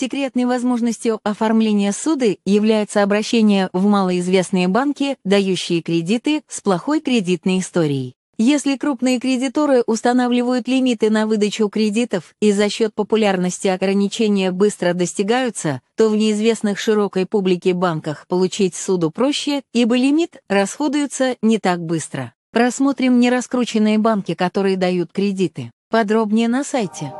Секретной возможностью оформления суды является обращение в малоизвестные банки, дающие кредиты с плохой кредитной историей. Если крупные кредиторы устанавливают лимиты на выдачу кредитов и за счет популярности ограничения быстро достигаются, то в неизвестных широкой публике банках получить суду проще, ибо лимит расходуется не так быстро. Просмотрим нераскрученные банки, которые дают кредиты. Подробнее на сайте.